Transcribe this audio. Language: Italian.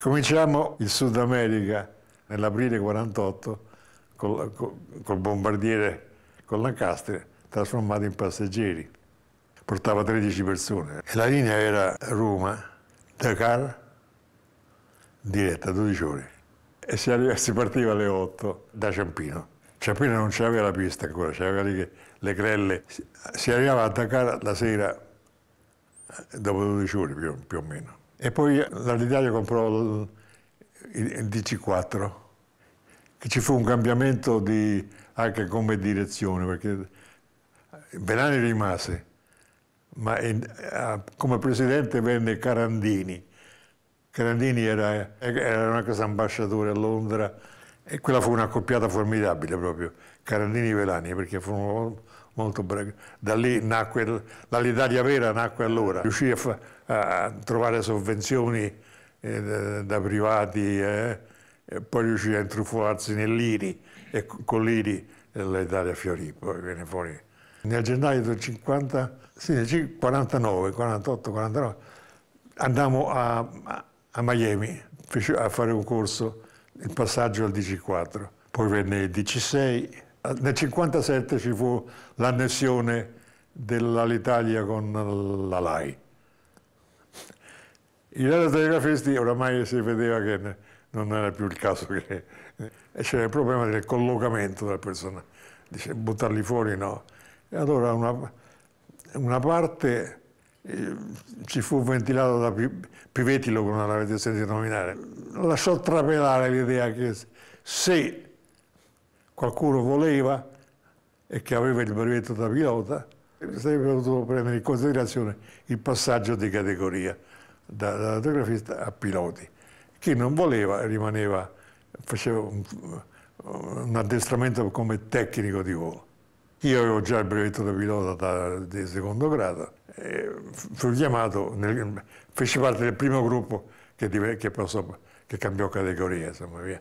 Cominciamo il Sud America nell'aprile 48 col, col bombardiere con Lancaster trasformato in passeggeri. Portava 13 persone e la linea era Roma-Dakar diretta 12 ore e si, arriva, si, partiva alle 8 da Ciampino. Ciampino non c'aveva la pista ancora, c'aveva le, le crelle. Si, si, arrivava a Dakar la sera eh, dopo 12 ore più, più o meno. E poi dall'Italia comprò il, il DC4, che ci fu un cambiamento di, anche come direzione, perché Belani rimase, ma in, a, come presidente venne Carandini. Carandini era, era un ex ambasciatore a Londra, e quella fu una coppiata formidabile proprio, Carandini e Velani, perché fu molto bravi. Da lì nacque, l'Italia vera nacque allora. Riuscì a, a trovare sovvenzioni eh, da privati, eh, poi riuscì a intrufolarsi nell'Iri e con l'Iri l'Italia fiorì, poi viene fuori. Nel gennaio del 50, sì, 49, 48, 49, andammo a, a Miami a fare un corso il passaggio al DC4, poi venne il DC6, nel 57 ci fu l'annessione dell'Italia con la LAI. I radiotelegrafisti oramai si vedeva che non era più il caso che... E eh, c'era il problema del collocamento della persona. Dice, buttarli fuori no. E allora una, una parte eh, ci fu ventilato da Pivetti, lo non l'avete sentito nominare, lasciò trapelare l'idea che se qualcuno voleva e che aveva il brevetto da pilota, sarebbe potuto prendere in considerazione il passaggio di categoria da, da autografista a piloti. Chi non voleva rimaneva, faceva un, un addestramento come tecnico di volo. Io avevo già il brevetto da pilota da, di secondo grado eh, fu chiamato, nel, feci parte del primo gruppo che, che, passò, che cambiò categoria, insomma, via.